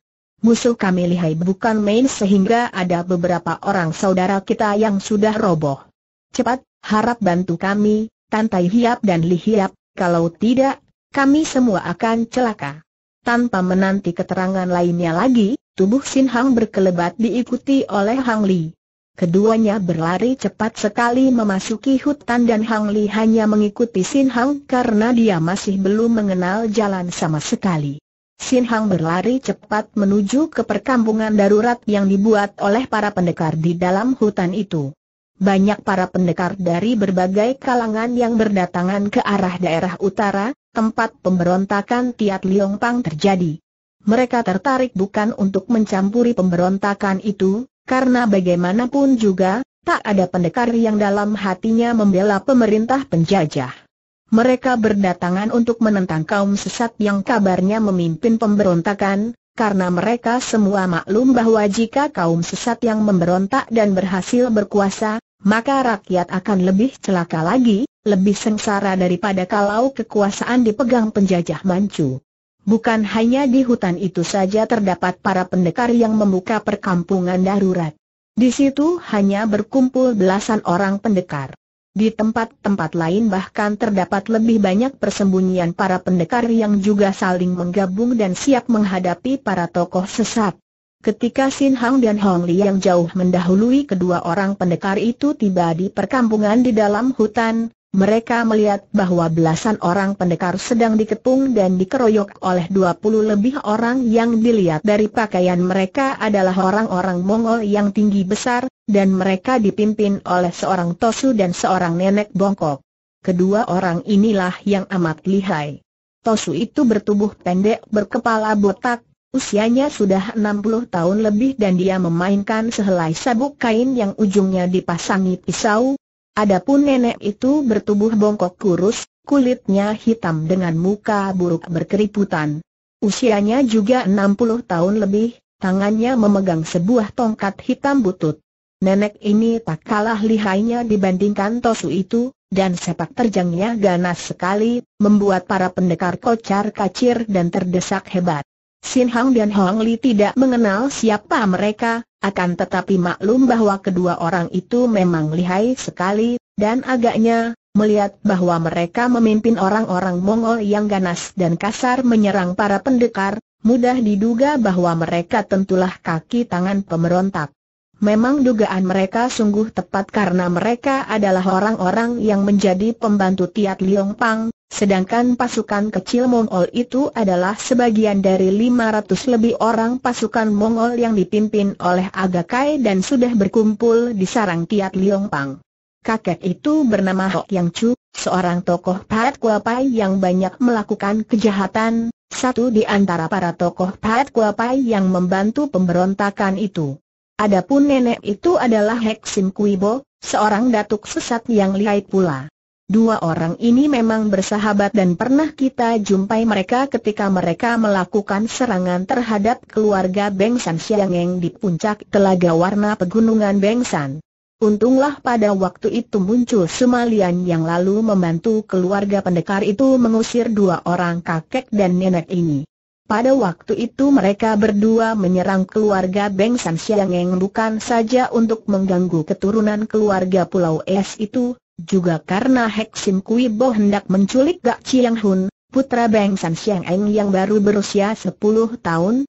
musuh kami lihai bukan main sehingga ada beberapa orang saudara kita yang sudah roboh. Cepat, harap bantu kami, Tantai Hiap dan Li Hiap, kalau tidak, kami semua akan celaka. Tanpa menanti keterangan lainnya lagi, tubuh Sin Hang berkelebat diikuti oleh Hang Li. Keduanya berlari cepat sekali memasuki hutan dan Hang Li hanya mengikuti Sin Hang karena dia masih belum mengenal jalan sama sekali. Sin Hang berlari cepat menuju ke perkampungan darurat yang dibuat oleh para pendekar di dalam hutan itu. Banyak para pendekar dari berbagai kalangan yang berdatangan ke arah daerah utara, tempat pemberontakan Tiat Liong Pang terjadi. Mereka tertarik bukan untuk mencampuri pemberontakan itu, karena bagaimanapun juga, tak ada pendekar yang dalam hatinya membela pemerintah penjajah. Mereka berdatangan untuk menentang kaum sesat yang kabarnya memimpin pemberontakan, karena mereka semua maklum bahwa jika kaum sesat yang memberontak dan berhasil berkuasa, maka rakyat akan lebih celaka lagi, lebih sengsara daripada kalau kekuasaan dipegang penjajah mancu. Bukan hanya di hutan itu saja terdapat para pendekar yang membuka perkampungan darurat. Di situ hanya berkumpul belasan orang pendekar. Di tempat-tempat lain bahkan terdapat lebih banyak persembunyian para pendekar yang juga saling menggabung dan siap menghadapi para tokoh sesat. Ketika Sin Hang dan Hong Li yang jauh mendahului kedua orang pendekar itu tiba di perkampungan di dalam hutan, mereka melihat bahwa belasan orang pendekar sedang dikepung dan dikeroyok oleh 20 lebih orang yang dilihat dari pakaian mereka adalah orang-orang Mongol yang tinggi besar, dan mereka dipimpin oleh seorang Tosu dan seorang nenek bongkok. Kedua orang inilah yang amat lihai. Tosu itu bertubuh pendek berkepala botak, usianya sudah 60 tahun lebih dan dia memainkan sehelai sabuk kain yang ujungnya dipasangi pisau. Adapun nenek itu bertubuh bongkok kurus, kulitnya hitam dengan muka buruk berkeriputan. Usianya juga 60 tahun lebih, tangannya memegang sebuah tongkat hitam butut nenek ini tak kalah lihainya dibandingkan Tosu itu, dan sepak terjangnya ganas sekali, membuat para pendekar kocar kacir dan terdesak hebat. Sin Hang dan Hong Li tidak mengenal siapa mereka, akan tetapi maklum bahwa kedua orang itu memang lihai sekali, dan agaknya, melihat bahwa mereka memimpin orang-orang Mongol yang ganas dan kasar menyerang para pendekar, mudah diduga bahwa mereka tentulah kaki tangan pemberontak. Memang dugaan mereka sungguh tepat karena mereka adalah orang-orang yang menjadi pembantu Tiat Liong Pang, sedangkan pasukan kecil Mongol itu adalah sebagian dari 500 lebih orang pasukan Mongol yang dipimpin oleh Agakai dan sudah berkumpul di sarang Tiat Liong Pang. Kakek itu bernama Hok Yang Chu, seorang tokoh Pat Kuapai yang banyak melakukan kejahatan, satu di antara para tokoh Pat Kuapai yang membantu pemberontakan itu. Adapun nenek itu adalah Heksim Kuibo, seorang datuk sesat yang lihai pula. Dua orang ini memang bersahabat dan pernah kita jumpai mereka ketika mereka melakukan serangan terhadap keluarga Bengsan Siangeng di puncak telaga warna pegunungan Bengsan. Untunglah pada waktu itu muncul Sumalian yang lalu membantu keluarga pendekar itu mengusir dua orang kakek dan nenek ini. Pada waktu itu mereka berdua menyerang keluarga Beng San yang bukan saja untuk mengganggu keturunan keluarga Pulau Es itu, juga karena Hek Sim Kui Bo hendak menculik Gak Chiang Hun, putra Beng San Siangeng yang baru berusia 10 tahun,